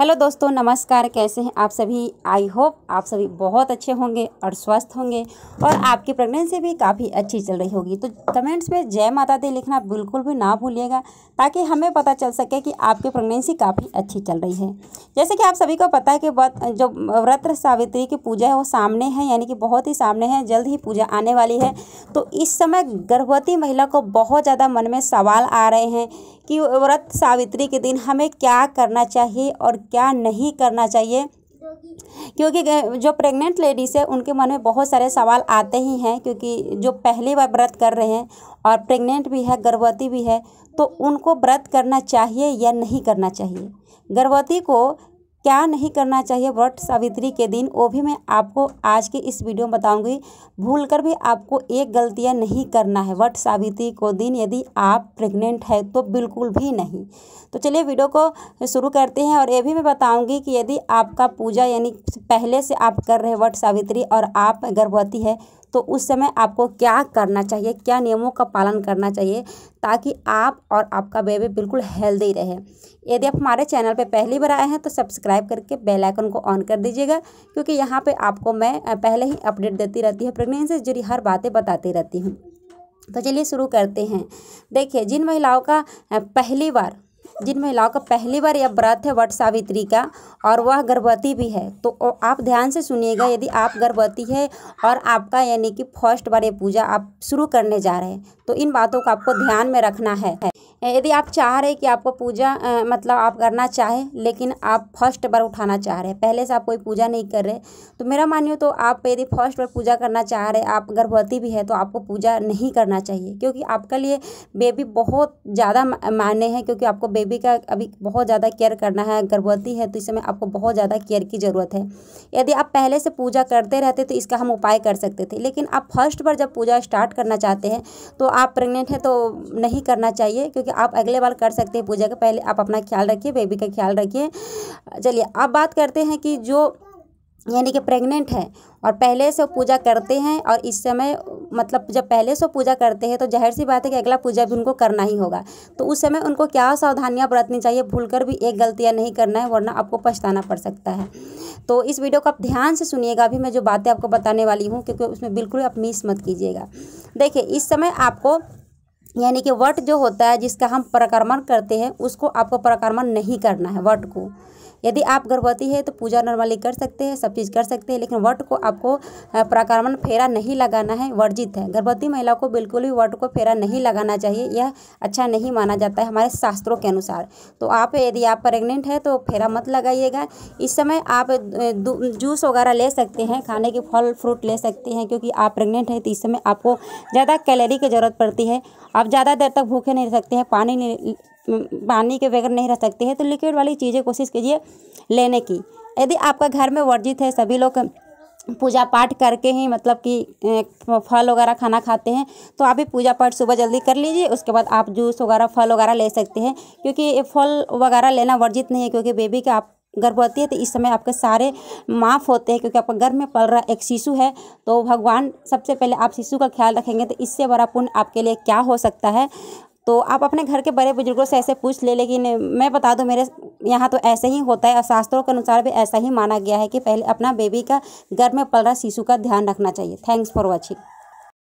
hello दोस्तों नमस्कार कैसे हैं आप सभी आई होप आप सभी बहुत अच्छे होंगे और स्वस्थ होंगे और आपकी प्रेगनेंसी भी काफ़ी अच्छी चल रही होगी तो कमेंट्स में जय माता दी लिखना बिल्कुल भी ना भूलिएगा ताकि हमें पता चल सके कि आपकी प्रेगनेंसी काफ़ी अच्छी चल रही है जैसे कि आप सभी को पता है कि जो व्रत सावित्री की पूजा है वो सामने है यानी कि बहुत ही सामने है जल्द ही पूजा आने वाली है तो इस समय गर्भवती महिला को बहुत ज़्यादा मन में सवाल आ रहे हैं कि व्रत सावित्री के दिन हमें क्या करना चाहिए और क्या नहीं करना चाहिए क्योंकि जो प्रेग्नेंट लेडीज़ है उनके मन में बहुत सारे सवाल आते ही हैं क्योंकि जो पहली बार व्रत कर रहे हैं और प्रेग्नेंट भी है गर्भवती भी है तो उनको व्रत करना चाहिए या नहीं करना चाहिए गर्भवती को क्या नहीं करना चाहिए व्रत सावित्री के दिन वो भी मैं आपको आज के इस वीडियो में बताऊंगी भूल कर भी आपको एक गलतियाँ नहीं करना है व्रत सावित्री को दिन यदि आप प्रेग्नेंट है तो बिल्कुल भी नहीं तो चलिए वीडियो को शुरू करते हैं और ये भी मैं बताऊँगी कि यदि आपका पूजा यानी पहले से आप कर रहे व्रत सावित्री और आप गर्भवती है तो उस समय आपको क्या करना चाहिए क्या नियमों का पालन करना चाहिए ताकि आप और आपका बेबी बिल्कुल हेल्दी रहे यदि आप हमारे चैनल पर पहली बार आए हैं तो सब्सक्राइब करके बेल आइकन को ऑन कर दीजिएगा क्योंकि यहाँ पे आपको मैं पहले ही अपडेट देती रहती हूँ प्रेगनेंसी से जुड़ी हर बातें बताती रहती हूँ तो चलिए शुरू करते हैं देखिए जिन महिलाओं का पहली बार जिन महिलाओं का पहली बार यह व्रत है वट सावित्री का और वह गर्भवती भी है तो आप ध्यान से सुनिएगा यदि आप गर्भवती है और आपका यानी कि फर्स्ट बार ये पूजा आप शुरू करने जा रहे हैं तो इन बातों को आपको ध्यान में रखना है यदि आप चाह रहे कि आपको पूजा मतलब आप करना चाहें लेकिन आप फर्स्ट बार उठाना चाह रहे हैं पहले से आप कोई पूजा नहीं कर रहे तो मेरा मानियो तो आप यदि फर्स्ट बार पूजा करना चाह रहे आप गर्भवती भी है तो आपको पूजा नहीं करना चाहिए क्योंकि आपके लिए बेबी बहुत ज़्यादा मान्य है क्योंकि आपको बेबी का अभी बहुत ज़्यादा केयर करना है गर्भवती है तो इस समय आपको बहुत ज़्यादा केयर की ज़रूरत है यदि आप पहले से पूजा करते रहते तो इसका हम उपाय कर सकते थे लेकिन आप फर्स्ट बार जब पूजा स्टार्ट करना चाहते हैं तो आप प्रेग्नेंट हैं तो नहीं करना चाहिए क्योंकि आप अगले बार कर सकते हैं पूजा के पहले आप अपना ख्याल रखिए बेबी का ख्याल रखिए चलिए अब बात करते हैं कि जो यानी कि प्रेग्नेंट है और पहले से पूजा करते हैं और इस समय मतलब जब पहले से पूजा करते हैं तो जाहिर सी बात है कि अगला पूजा भी उनको करना ही होगा तो उस समय उनको क्या सावधानियां बरतनी चाहिए भूलकर भी एक गलतियां नहीं करना है वरना आपको पछताना पड़ सकता है तो इस वीडियो को आप ध्यान से सुनिएगा अभी मैं जो बातें आपको बताने वाली हूँ क्योंकि उसमें बिल्कुल आप मिस मत कीजिएगा देखिए इस समय आपको यानी कि वट जो होता है जिसका हम प्रक्रमण करते हैं उसको आपको प्रक्रमण नहीं करना है वट को यदि आप गर्भवती है तो पूजा नॉर्मली कर सकते हैं सब चीज़ कर सकते हैं लेकिन वट को आपको प्राक्रमण फेरा नहीं लगाना है वर्जित है गर्भवती महिला को बिल्कुल भी वट को फेरा नहीं लगाना चाहिए यह अच्छा नहीं माना जाता है हमारे शास्त्रों के अनुसार तो आप यदि आप प्रेग्नेंट है तो फेरा मत लगाइएगा इस समय आप जूस वगैरह ले सकते हैं खाने के फल फ्रूट ले सकते हैं क्योंकि आप प्रेग्नेंट है तो इस समय आपको ज़्यादा कैलोरी की ज़रूरत पड़ती है आप ज़्यादा देर तक भूखे नहीं रह सकते हैं पानी नहीं पानी के बगैर नहीं रह सकते हैं तो लिक्विड वाली चीज़ें कोशिश कीजिए लेने की यदि आपका घर में वर्जित है सभी लोग पूजा पाठ करके ही मतलब कि फल वगैरह खाना खाते हैं तो आप भी पूजा पाठ सुबह जल्दी कर लीजिए उसके बाद आप जूस वगैरह फल वगैरह ले सकते हैं क्योंकि ये फल वगैरह लेना वर्जित नहीं है क्योंकि बेबी का आप गर्भवती है तो इस समय आपके सारे माफ़ होते हैं क्योंकि आपका गर्भ में पल रहा एक शिशु है तो भगवान सबसे पहले आप शिशु का ख्याल रखेंगे तो इससे बड़ा पुण्य आपके लिए क्या हो सकता है तो आप अपने घर के बड़े बुजुर्गों से ऐसे पूछ ले लेकिन मैं बता दूं मेरे यहाँ तो ऐसे ही होता है और शास्त्रों के अनुसार भी ऐसा ही माना गया है कि पहले अपना बेबी का गर्भ में पल रहा शिशु का ध्यान रखना चाहिए थैंक्स फॉर वॉचिंग